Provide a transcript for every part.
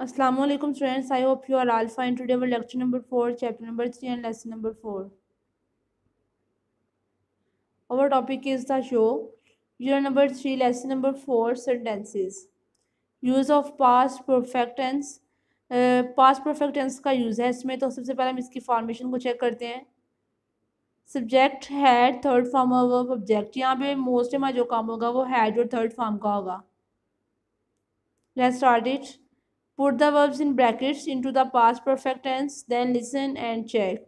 Aslam students I hope you are all fine today our lecture number four chapter number three and lesson number four our topic is the show your number three lesson number four sentences use of past perfect tense past perfect tense का use है इसमें तो सबसे पहले हम इसकी formation को check करते हैं subject had third form of object यहाँ पे मोस्ट हमारा जो काम होगा वो हैड और थर्ड फॉर्म का होगा let start it Put the verbs in brackets into the past perfect tense. Then listen and check.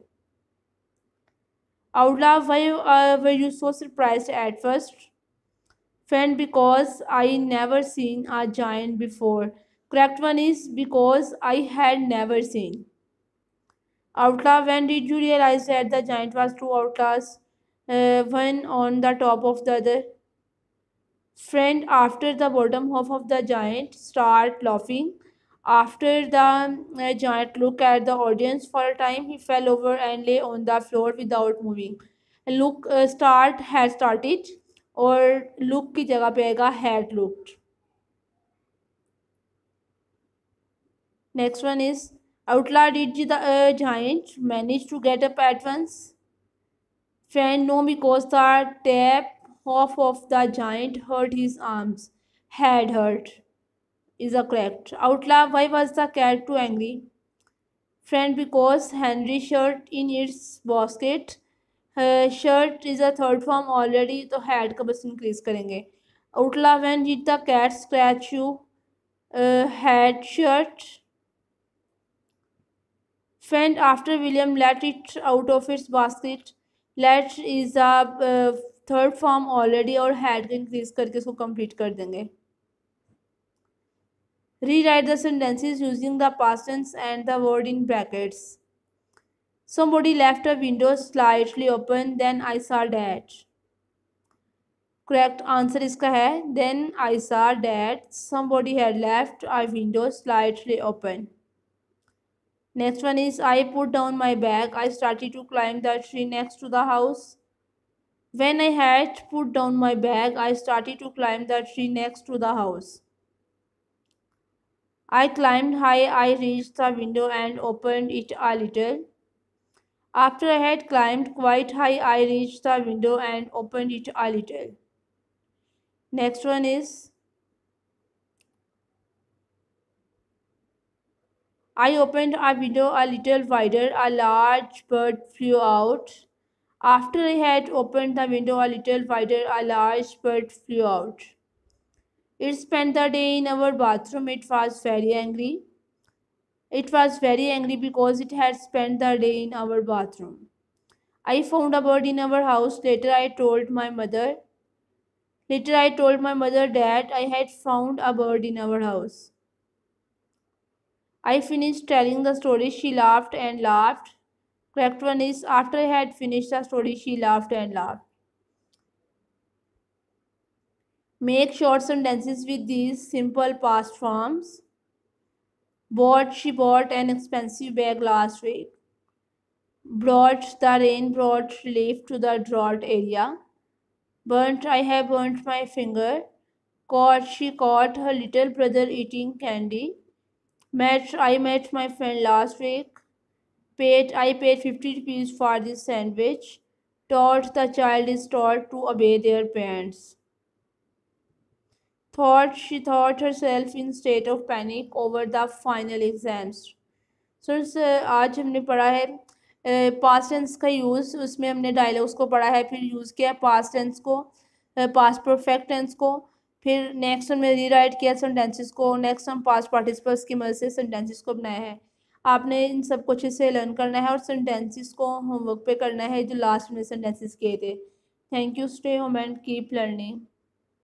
Out loud, why uh, were you so surprised at first? Friend, because I never seen a giant before. Correct one is because I had never seen. Outlaw, when did you realize that the giant was two outlaws, uh, one on the top of the other? Friend, after the bottom half of the giant start laughing, after the uh, giant looked at the audience for a time, he fell over and lay on the floor without moving. Look uh, start had started or look की जगह पे आएगा had looked. Next one is outlaw did the uh, giant manage to get up at once? Friend no because the tap half of the giant hurt his arms. Had hurt. Is a correct. Outlaw why was the cat too angry friend because Henry shut in its basket shut is a third form already तो had का बस increase करेंगे outlaw when did the cat scratch you had shut friend after William let it out of its basket let is a third form already और had का increase करके उसको complete कर देंगे rewrite the sentences using the past tense and the word in brackets. Somebody left a window slightly open, then I saw that. Correct answer is hai. then I saw that somebody had left a window slightly open. Next one is I put down my bag. I started to climb the tree next to the house. When I had put down my bag, I started to climb the tree next to the house. I climbed high, I reached the window and opened it a little. After I had climbed quite high, I reached the window and opened it a little. Next one is I opened a window a little wider. A large bird flew out. After I had opened the window a little wider, a large bird flew out. It spent the day in our bathroom. It was very angry. It was very angry because it had spent the day in our bathroom. I found a bird in our house. Later, I told my mother. Later, I told my mother that I had found a bird in our house. I finished telling the story. She laughed and laughed. Correct one is after I had finished the story, she laughed and laughed. Make short sentences dances with these simple past forms. Bought, she bought an expensive bag last week. Brought, the rain brought relief to the drought area. Burnt, I have burnt my finger. Caught, she caught her little brother eating candy. Met, I met my friend last week. Paid, I paid 50 rupees for this sandwich. Taught, the child is taught to obey their parents. thought she thought herself in state of panic over the final exams sir so, uh, आज हमने पढ़ा है past uh, tense का use उसमें हमने dialogues को पढ़ा है फिर यूज़ किया पास्ट टेंस को पास्ट परफेक्ट टेंस को फिर नेक्स्ट हमने री राइट किया सेंटेंसेस को नेक्स्ट हम पास्ट पार्टिसिपल्स की मदद से सेंटेंसेस को बनाया है आपने इन सब कुछ से लर्न करना है और सेंटेंसेस को होमवर्क पे करना है जो लास्ट में सेंटेंसेस किए थे thank you stay home and keep learning